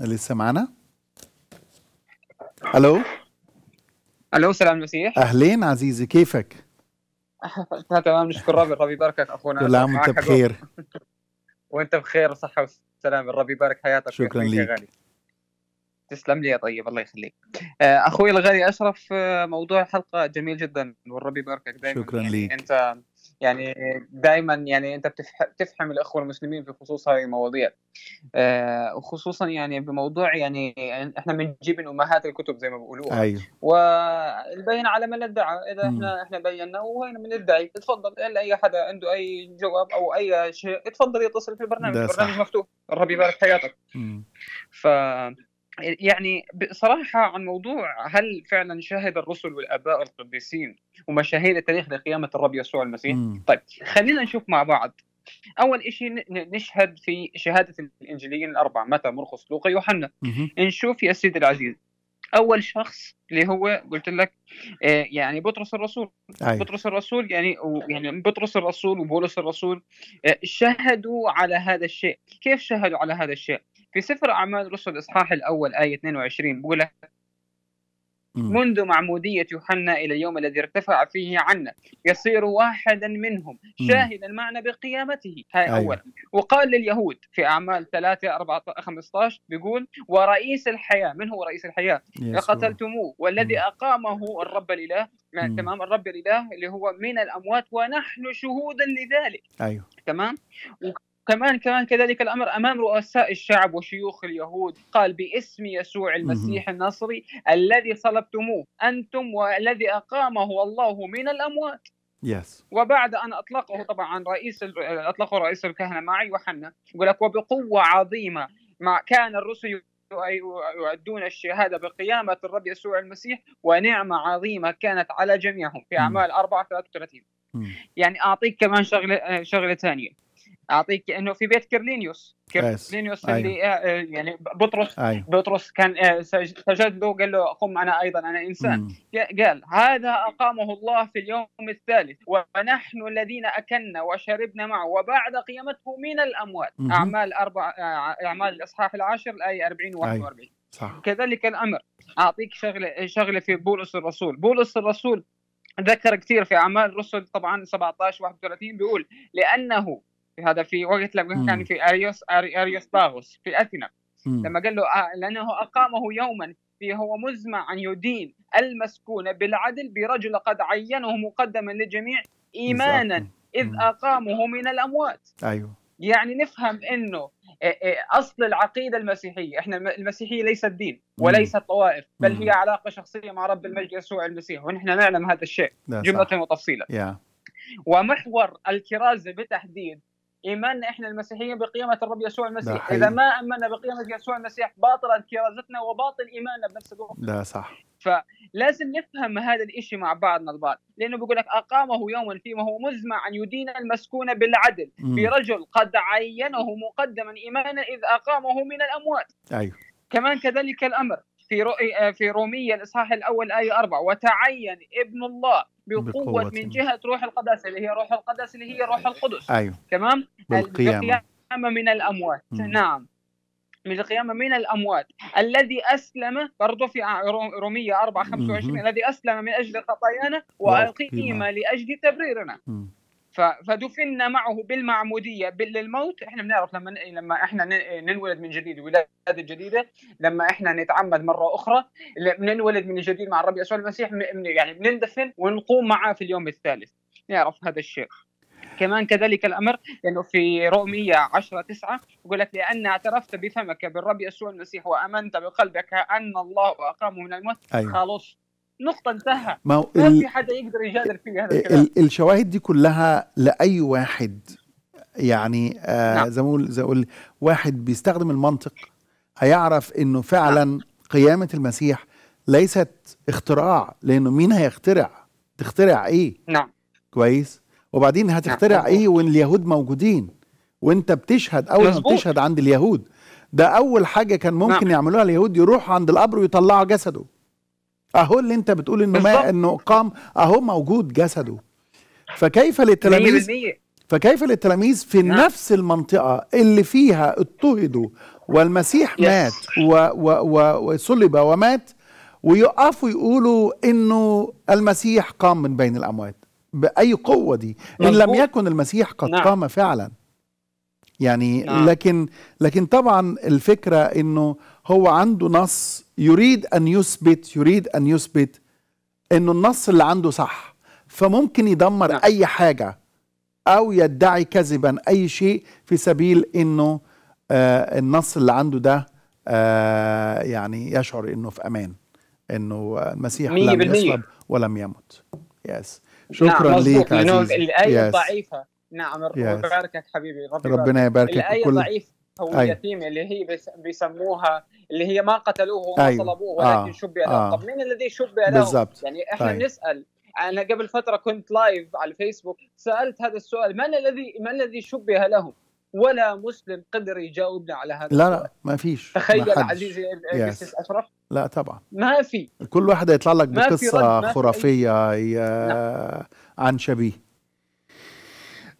لسه معانا الو الو سلام المسيح اهلين عزيزي كيفك (laughs) تمام نشكر ربي ربي يباركك اخونا كل عام وانت بخير وانت بخير وصحه وسلامه ربي يبارك حياتك شكرا لك غالي. تسلم لي يا طيب الله يخليك آه، اخوي الغالي اشرف آه، موضوع الحلقه جميل جدا والرب يباركك دائما شكرا يعني لك انت يعني دائما يعني انت بتفهم الاخوه المسلمين في خصوص هذه المواضيع آه، وخصوصا يعني بموضوع يعني احنا بنجيب من امهات الكتب زي ما بيقولوها ايوه ونبين على من ادعى اذا احنا احنا بينا وهنا من ادعي تفضل اي حدا عنده اي جواب او اي شيء تفضل يتصل في البرنامج البرنامج مفتوح ربي يبارك حياتك ف يعني بصراحة عن موضوع هل فعلا شهد الرسل والآباء القديسين ومشاهير التاريخ لقيامة الرب يسوع المسيح مم. طيب خلينا نشوف مع بعض اول شيء نشهد في شهاده الإنجليين الاربعه متى مرقس لوقا يوحنا نشوف يا سيدي العزيز اول شخص اللي هو قلت لك آه، يعني بطرس الرسول أي. أيوه. بطرس الرسول يعني يعني بطرس الرسول وبولس الرسول آه، شهدوا على هذا الشيء كيف شهدوا على هذا الشيء في سفر أعمال الرسل الاصحاح الأول آية 22 بقول لك منذ معمودية يوحنا إلى اليوم الذي ارتفع فيه عنا يصير واحدا منهم شاهدا معنا بقيامته هاي أيوة. أول وقال لليهود في أعمال 3 4 15 بيقول ورئيس الحياة من هو رئيس الحياة لقتلتموه والذي أقامه الرب الإله مم. تمام الرب الإله اللي هو من الأموات ونحن شهودا لذلك أيوة. تمام كمان كمان كذلك الامر امام رؤساء الشعب وشيوخ اليهود قال باسم يسوع المسيح النصري الذي صلبتموه انتم والذي اقامه الله من الاموات Yes. وبعد ان اطلقه طبعا رئيس اطلقه رئيس الكهنه معي يوحنا يقول لك وبقوه عظيمه مع كان الرسل يؤدون الشهادة بقيامة الرب يسوع المسيح ونعمة عظيمة كانت على جميعهم في أعمال 4 33 يعني أعطيك كمان شغلة شغلة ثانية اعطيك انه في بيت كيرلينيوس كيرلينيوس أيوة. اللي آه، آه، يعني بطرس أيوة. بطرس كان آه، سجد له قال له قم انا ايضا انا انسان مم. قال هذا اقامه الله في اليوم الثالث ونحن الذين اكلنا وشربنا معه وبعد قيامته من الاموات مم. اعمال اربع اعمال الاصحاح العاشر الايه 40 و 41 أيوة. صح. كذلك الامر اعطيك شغله شغله في بولس الرسول بولس الرسول ذكر كثير في اعمال الرسل طبعا 17 31 بيقول لانه هذا في وقت لما كان في اريوس اريوس باغوس في اثينا لما قال له آه، لانه اقامه يوما في هو مزمع ان يدين المسكون بالعدل برجل قد عينه مقدما للجميع ايمانا اذ اقامه من الاموات ايوه يعني نفهم انه إيه، إيه، اصل العقيده المسيحيه، احنا المسيحيه ليست دين وليست طوائف، بل هي علاقه شخصيه مع رب المجد يسوع المسيح، ونحن نعلم هذا الشيء جمله وتفصيلا. Yeah. ومحور الكرازه بتحديد ايماننا احنا المسيحيين بقيامه الرب يسوع المسيح اذا ما امنا بقيامه يسوع المسيح باطلا كرازتنا وباطل ايماننا بنفس الوقت لا صح فلازم نفهم هذا الشيء مع بعضنا البعض لانه بيقول لك اقامه يوما فيما هو مزمع ان يدين المسكون بالعدل برجل قد عينه مقدما ايمانا اذ اقامه من الاموات ايوه كمان كذلك الامر في رؤي آه، في رومية الإصحاح الأول آية 4 وتعين ابن الله بقوة, بقوة من جهة روح القداسة اللي هي روح القداسة اللي هي روح القدس أيوه تمام بالقيامة من الأموات مم. نعم من القيامة من الأموات الذي أسلم برضه في آه، رومية 4 25 الذي أسلم من أجل خطايانا وأقيم لأجل تبريرنا مم. فدفنا معه بالمعموديه للموت احنا بنعرف لما لما احنا ننولد من جديد ولاده جديده لما احنا نتعمد مره اخرى بننولد من جديد مع الرب يسوع المسيح يعني بنندفن ونقوم معه في اليوم الثالث نعرف هذا الشيء كمان كذلك الامر لانه في روميه 10 9 يقول لك لان اعترفت بفمك بالرب يسوع المسيح وامنت بقلبك ان الله اقامه من الموت أيوة. خلصت نقطه انتهى ما, هو ما ال... في حدا يقدر يجادل في هذا الكلام الشواهد دي كلها لاي واحد يعني آه نعم. زي ما زي اقول واحد بيستخدم المنطق هيعرف انه فعلا نعم. قيامه المسيح ليست اختراع لانه مين هيخترع تخترع ايه نعم كويس وبعدين هتخترع نعم. ايه وان اليهود موجودين وانت بتشهد اول ما بتشهد عند اليهود ده اول حاجه كان ممكن نعم. يعملوها اليهود يروحوا عند القبر ويطلعوا جسده اهو اللي انت بتقول انه ما انه قام اهو موجود جسده فكيف للتلاميذ فكيف للتلاميذ في نعم. نفس المنطقه اللي فيها اضطهدوا والمسيح يس. مات وصلب ومات ويقفوا يقولوا انه المسيح قام من بين الاموات باي قوه دي ان لم يكن المسيح قد نعم. قام فعلا يعني نعم. لكن لكن طبعا الفكره انه هو عنده نص يريد ان يثبت يريد ان يثبت انه النص اللي عنده صح فممكن يدمر نعم. اي حاجه او يدعي كذبا اي شيء في سبيل انه آه النص اللي عنده ده آه يعني يشعر انه في امان انه المسيح لم يصلب ولم يمت يس نعم، شكرا نعم ليك عزيزي الايه الضعيفه ضعيفه نعم ربنا يباركك حبيبي ربنا يباركك الايه كل... ضعيفه هو أي. يتيم اللي هي بيسموها اللي هي ما قتلوه وما أيوه. صلبوه ولكن آه. شبه له آه. طب مين الذي شبه له بالزبط. يعني احنا بنسال طيب. نسال انا قبل فتره كنت لايف على الفيسبوك سالت هذا السؤال من الذي ما الذي شبه له ولا مسلم قدر يجاوبنا على هذا لا لا ما فيش تخيل عزيزي yes. اشرف لا طبعا ما في كل واحد يطلع لك بقصه خرافيه نعم. آه، عن شبيه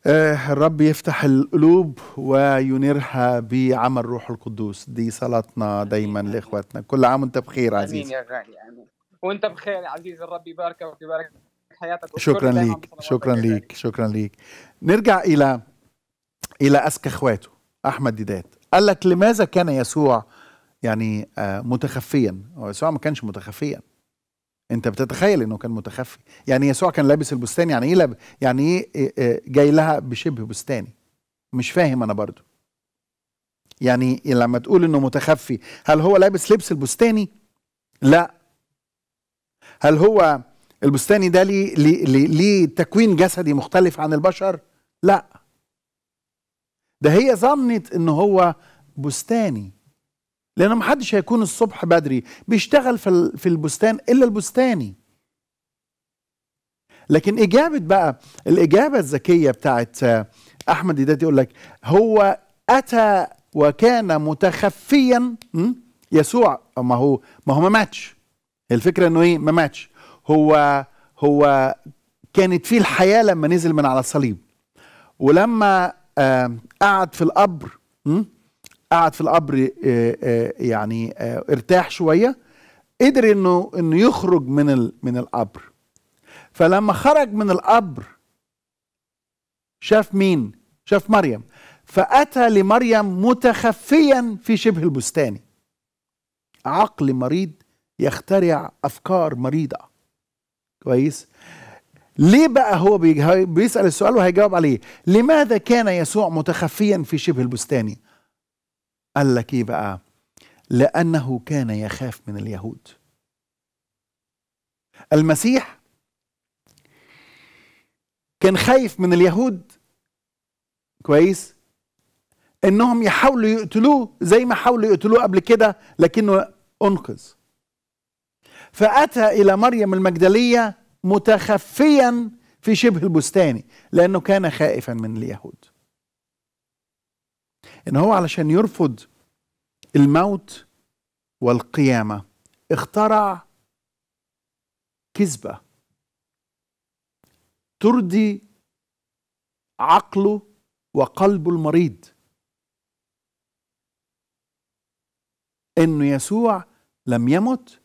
آه، الرب يفتح القلوب وينيرها بعمل روح القدوس دي صلاتنا دايما لاخواتنا كل عام وانت بخير عزيزي امين يا غالي امين وانت بخير يا عزيزي الرب يباركك ويبارك حياتك شكرا ليك شكرا ليك شكرا ليك نرجع الى الى اذكى اخواته احمد ديدات قال لك لماذا كان يسوع يعني آه، متخفيا يسوع ما كانش متخفيا انت بتتخيل انه كان متخفي يعني يسوع كان لابس البستان يعني ايه لاب... يعني ايه،, إيه،, ايه جاي لها بشبه بستاني مش فاهم انا برضو يعني لما تقول انه متخفي هل هو لابس لبس البستاني لا هل هو البستاني ده ليه ليه ليه, ليه تكوين جسدي مختلف عن البشر لا ده هي ظنت ان هو بستاني لان ما حدش هيكون الصبح بدري بيشتغل في في البستان الا البستاني لكن اجابه بقى الاجابه الذكيه بتاعت آه، احمد ديدات يقول لك هو اتى وكان متخفيا يسوع ما هو ما هو ما ماتش الفكره انه ايه ما ماتش هو هو كانت فيه الحياه لما نزل من على الصليب ولما آه، قعد في القبر قعد في القبر آه، آه، يعني آه، ارتاح شويه قدر انه انه يخرج من ال من القبر فلما خرج من القبر شاف مين شاف مريم فاتى لمريم متخفيا في شبه البستان عقل مريض يخترع افكار مريضه كويس ليه بقى هو بيسال السؤال وهيجاوب عليه لماذا كان يسوع متخفيا في شبه البستاني قال لك ايه بقى لانه كان يخاف من اليهود المسيح كان خايف من اليهود كويس انهم يحاولوا يقتلوه زي ما حاولوا يقتلوه قبل كده لكنه انقذ فاتى الى مريم المجدليه متخفيا في شبه البستاني لانه كان خائفا من اليهود ان هو علشان يرفض الموت والقيامه اخترع كذبه ترضي عقله وقلبه المريض انه يسوع لم يمت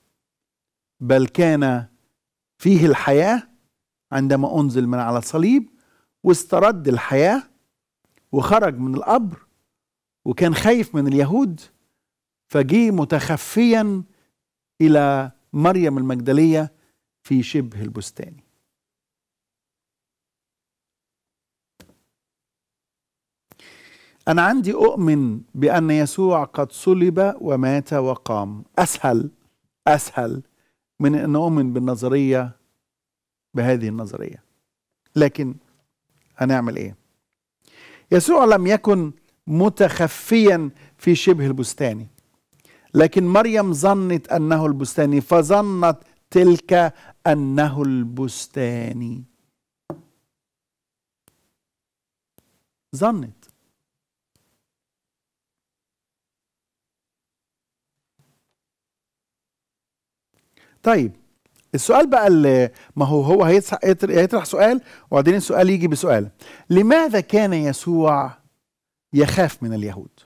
بل كان فيه الحياه عندما انزل من على الصليب واسترد الحياه وخرج من القبر وكان خايف من اليهود فجي متخفيا إلى مريم المجدلية في شبه البستان أنا عندي أؤمن بأن يسوع قد صلب ومات وقام أسهل أسهل من أن أؤمن بالنظرية بهذه النظرية لكن هنعمل إيه؟ يسوع لم يكن متخفيا في شبه البستان لكن مريم ظنت أنه البستاني فظنت تلك أنه البستاني ظنت طيب السؤال بقى اللي ما هو هو هيطرح سؤال وبعدين السؤال يجي بسؤال لماذا كان يسوع يخاف من اليهود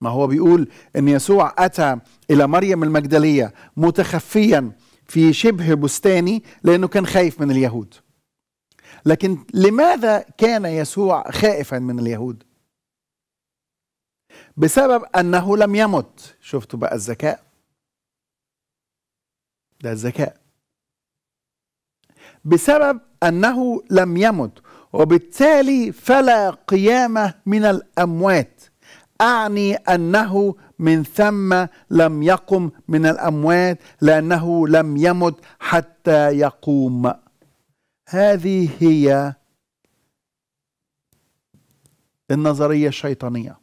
ما هو بيقول ان يسوع اتى الى مريم المجدليه متخفيا في شبه بستاني لانه كان خايف من اليهود لكن لماذا كان يسوع خائفا من اليهود بسبب انه لم يمت شفتوا بقى الذكاء ده الذكاء بسبب انه لم يمت وبالتالي فلا قيامه من الاموات اعني انه من ثم لم يقم من الاموات لانه لم يمت حتى يقوم هذه هي النظريه الشيطانيه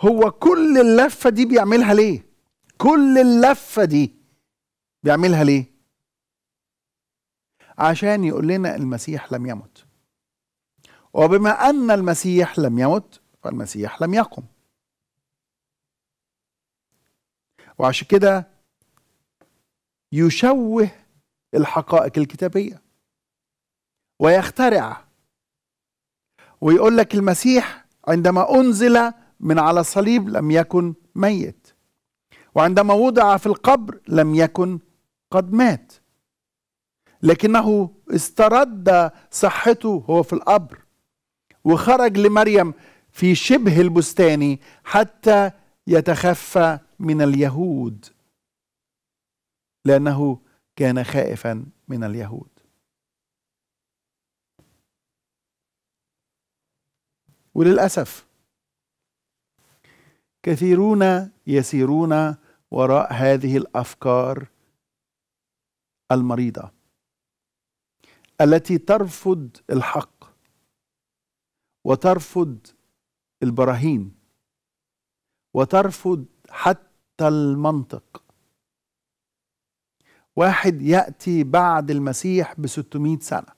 هو كل اللفه دي بيعملها ليه كل اللفه دي بيعملها ليه عشان يقول لنا المسيح لم يمت وبما أن المسيح لم يمت فالمسيح لم يقم وعشان كده يشوه الحقائق الكتابية ويخترع ويقول لك المسيح عندما أنزل من على الصليب لم يكن ميت وعندما وضع في القبر لم يكن قد مات لكنه استرد صحته هو في القبر وخرج لمريم في شبه البستان حتى يتخفى من اليهود لانه كان خائفا من اليهود وللاسف كثيرون يسيرون وراء هذه الافكار المريضه التي ترفض الحق وترفض البراهين وترفض حتى المنطق واحد يأتي بعد المسيح ب 600 سنة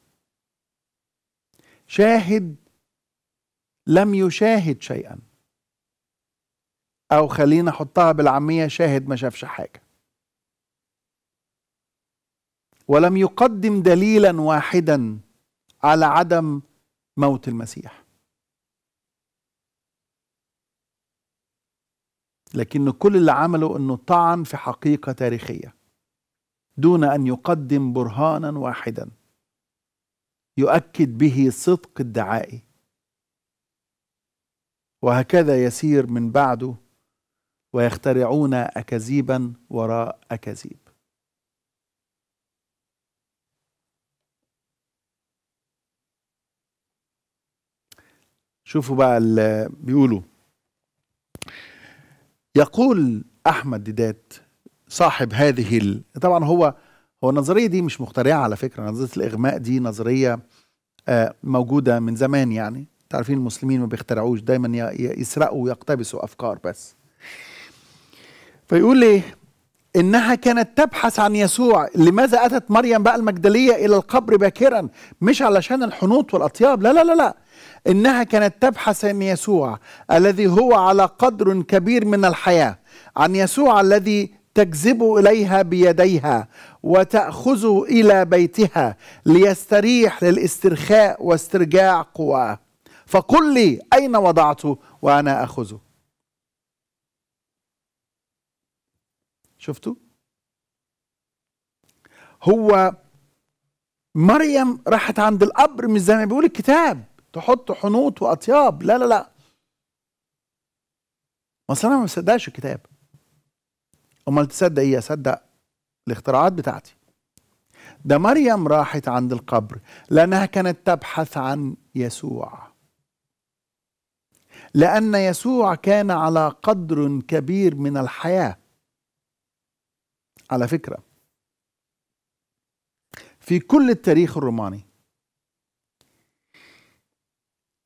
شاهد لم يشاهد شيئا أو خلينا أحطها بالعامية شاهد ما شافش حاجة ولم يقدم دليلا واحدا على عدم موت المسيح لكن كل اللي عمله انه طعن في حقيقه تاريخيه دون ان يقدم برهانا واحدا يؤكد به صدق ادعائه وهكذا يسير من بعده ويخترعون اكاذيبا وراء اكاذيب شوفوا بقى اللي بيقولوا يقول احمد ديدات صاحب هذه ال... طبعا هو هو النظريه دي مش مخترعه على فكره نظريه الاغماء دي نظريه آه، موجوده من زمان يعني تعرفين المسلمين ما بيخترعوش دايما يسرقوا ويقتبسوا افكار بس فيقول ايه انها كانت تبحث عن يسوع لماذا اتت مريم بقى المجدليه الى القبر باكرا مش علشان الحنوط والاطياب لا لا لا لا انها كانت تبحث عن يسوع الذي هو على قدر كبير من الحياه عن يسوع الذي تجذب اليها بيديها وتاخذه الى بيتها ليستريح للاسترخاء واسترجاع قواه فقل لي اين وضعته وانا اخذه شفتوا هو مريم راحت عند القبر مش زي ما بيقول الكتاب تحط حنوط واطياب لا لا لا ما انا ما بصدقش الكتاب امال تصدق ايه اصدق الاختراعات بتاعتي ده مريم راحت عند القبر لانها كانت تبحث عن يسوع لان يسوع كان على قدر كبير من الحياه على فكرة في كل التاريخ الروماني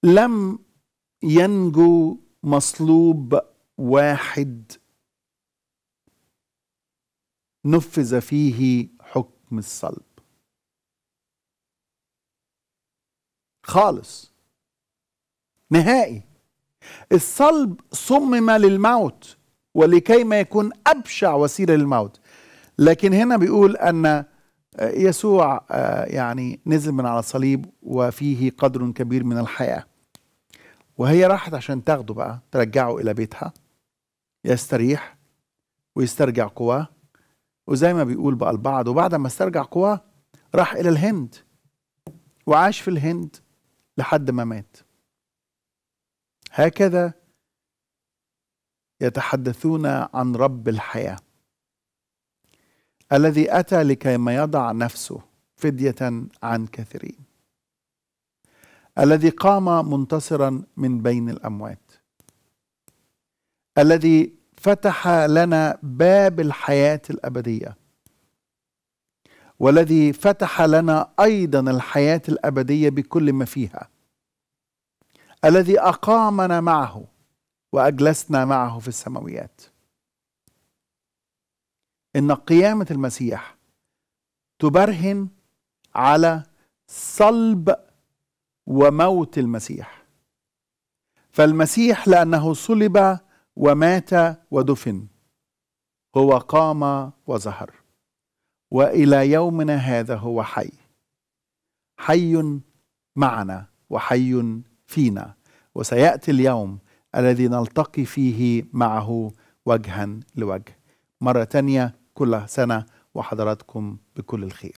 لم ينجو مصلوب واحد نفذ فيه حكم الصلب خالص نهائي الصلب صمم للموت ولكي ما يكون أبشع وسيلة للموت لكن هنا بيقول أن آه، يسوع آه، يعني نزل من على الصليب وفيه قدر كبير من الحياة وهي راحت عشان تاخده بقى ترجعه إلى بيتها يستريح ويسترجع قواه وزي ما بيقول بقى البعض وبعد ما استرجع قواه راح إلى الهند وعاش في الهند لحد ما مات هكذا يتحدثون عن رب الحياه الذي أتى لكيما يضع نفسه فدية عن كثيرين الذي قام منتصرا من بين الأموات الذي فتح لنا باب الحياة الأبدية والذي فتح لنا أيضا الحياة الأبدية بكل ما فيها الذي أقامنا معه وأجلسنا معه في السماويات ان قيامه المسيح تبرهن على صلب وموت المسيح فالمسيح لانه صلب ومات ودفن هو قام وظهر والى يومنا هذا هو حي حي معنا وحي فينا وسياتي اليوم الذي نلتقي فيه معه وجها لوجه مره ثانيه كل سنة وحضراتكم بكل الخير